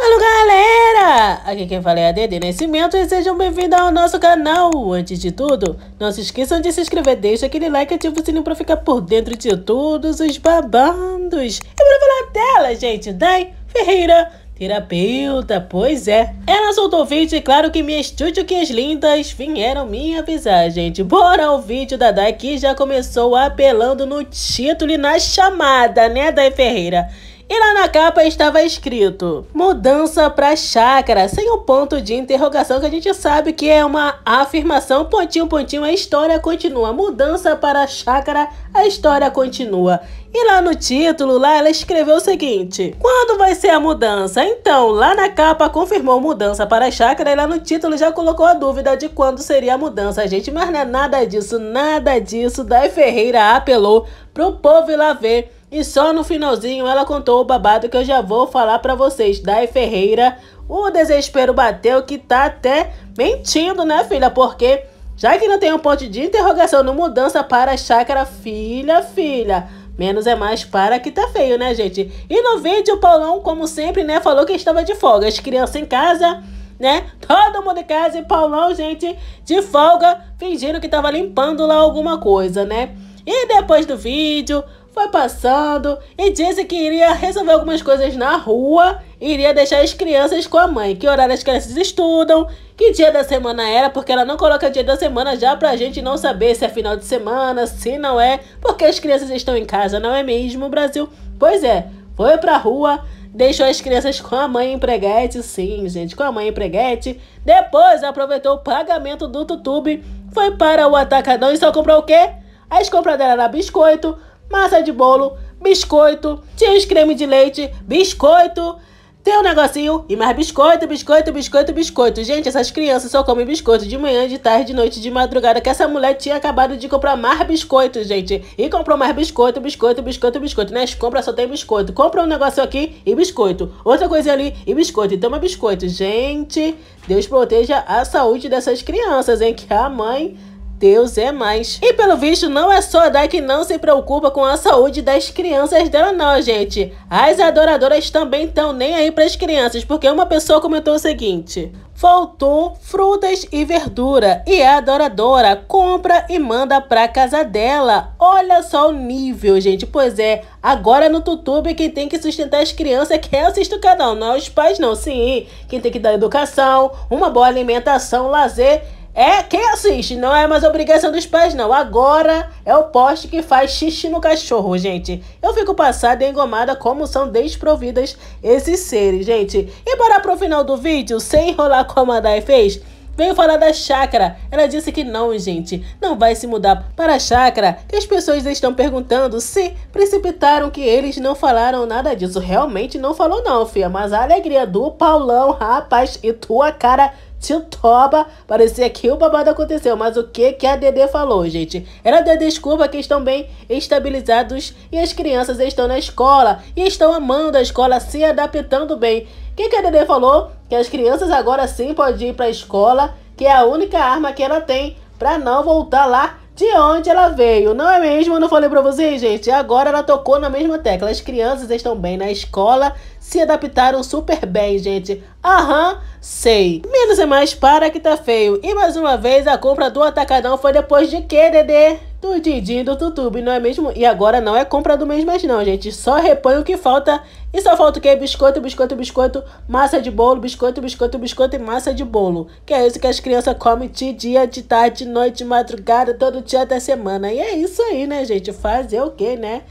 Alô galera! Aqui quem fala é a Dede Nascimento e sejam bem-vindos ao nosso canal! Antes de tudo, não se esqueçam de se inscrever, deixa aquele like e ativa o sininho pra ficar por dentro de todos os babandos! E bora falar dela, gente, Dai Ferreira, terapeuta, pois é! Ela soltou o vídeo e claro que minha estúdio que as lindas vieram me avisar, gente! Bora o vídeo da Dai que já começou apelando no título e na chamada, né Dai Ferreira? E lá na capa estava escrito: mudança para chácara, sem o ponto de interrogação que a gente sabe que é uma afirmação. Pontinho, pontinho, a história continua. Mudança para chácara, a história continua. E lá no título, lá ela escreveu o seguinte: Quando vai ser a mudança? Então, lá na capa confirmou mudança para a chácara e lá no título já colocou a dúvida de quando seria a mudança, gente. Mas não é nada disso, nada disso. Daí Ferreira apelou pro povo ir lá ver e só no finalzinho ela contou o babado que eu já vou falar para vocês. Dai Ferreira, o desespero bateu que tá até mentindo, né, filha? Porque já que não tem um ponto de interrogação no mudança para a chácara, filha, filha. Menos é mais para que tá feio, né, gente? E no vídeo, o Paulão, como sempre, né, falou que estava de folga. As crianças em casa, né? Todo mundo em casa e Paulão, gente, de folga, fingindo que tava limpando lá alguma coisa, né? E depois do vídeo, foi passando e disse que iria resolver algumas coisas na rua e iria deixar as crianças com a mãe. Que horário as crianças estudam, que dia da semana era, porque ela não coloca dia da semana já pra gente não saber se é final de semana, se não é, porque as crianças estão em casa, não é mesmo, Brasil? Pois é, foi pra rua, deixou as crianças com a mãe empreguete, sim, gente, com a mãe empreguete. Depois aproveitou o pagamento do YouTube, foi para o atacadão e só comprou o quê? As compras dela era biscoito, massa de bolo, biscoito, tinha os creme de leite, biscoito, tem um negocinho e mais biscoito, biscoito, biscoito, biscoito. Gente, essas crianças só comem biscoito de manhã, de tarde, de noite, de madrugada, que essa mulher tinha acabado de comprar mais biscoito, gente. E comprou mais biscoito, biscoito, biscoito, biscoito. Nas né? compras só tem biscoito. Compra um negócio aqui e biscoito. Outra coisa ali e biscoito. E toma biscoito. Gente, Deus proteja a saúde dessas crianças, hein? Que a mãe Deus é mais. E pelo visto, não é só a Dai que não se preocupa com a saúde das crianças dela não, gente. As adoradoras também estão nem aí para as crianças, porque uma pessoa comentou o seguinte... Faltou frutas e verdura e a adoradora compra e manda para casa dela. Olha só o nível, gente. Pois é, agora no YouTube quem tem que sustentar as crianças é quem assiste o canal, não é os pais não. Sim, quem tem que dar educação, uma boa alimentação, lazer é quem assiste, não é mais obrigação dos pais, não. Agora é o poste que faz xixi no cachorro, gente. Eu fico passada e engomada como são desprovidas esses seres, gente. E para pro final do vídeo, sem enrolar como a Dai fez, veio falar da chácara. Ela disse que não, gente, não vai se mudar para a chácara, que as pessoas estão perguntando se precipitaram que eles não falaram nada disso. Realmente não falou não, fia, mas a alegria do Paulão, rapaz, e tua cara Tintoba, parecia que o babado aconteceu, mas o que que a Dedê falou, gente? Ela deu desculpa que estão bem estabilizados e as crianças estão na escola e estão amando a escola, se adaptando bem. O que que a Dedê falou? Que as crianças agora sim podem ir para a escola, que é a única arma que ela tem para não voltar lá de onde ela veio, não é mesmo? Eu não falei para vocês, gente? Agora ela tocou na mesma tecla. As crianças estão bem na escola, se adaptaram super bem, gente. Aham, sei. Menos é mais para que tá feio. E mais uma vez, a compra do Atacadão foi depois de quê, Dedê? Do Didi do Tutube, não é mesmo? E agora não é compra do mês mais não, gente. Só repõe o que falta. E só falta o quê? Biscoito, biscoito, biscoito, massa de bolo, biscoito, biscoito, biscoito e massa de bolo. Que é isso que as crianças comem de dia, de tarde, de noite, de madrugada, todo dia da semana. E é isso aí, né, gente? Fazer o quê, né?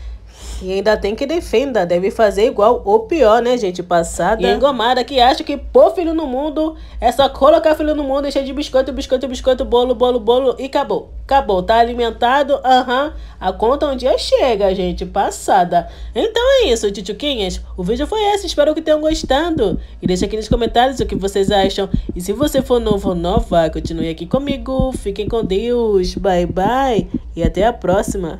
E ainda tem que defenda, deve fazer igual ou pior, né, gente? Passada. E engomada que acha que pôr filho no mundo é só colocar filho no mundo, encher de biscoito, biscoito, biscoito, bolo, bolo, bolo e acabou. Acabou, tá alimentado, aham. Uhum. A conta um dia chega, gente, passada. Então é isso, tituquinhas. O vídeo foi esse, espero que tenham gostado. E deixa aqui nos comentários o que vocês acham. E se você for novo ou nova, continue aqui comigo. Fiquem com Deus, bye bye e até a próxima.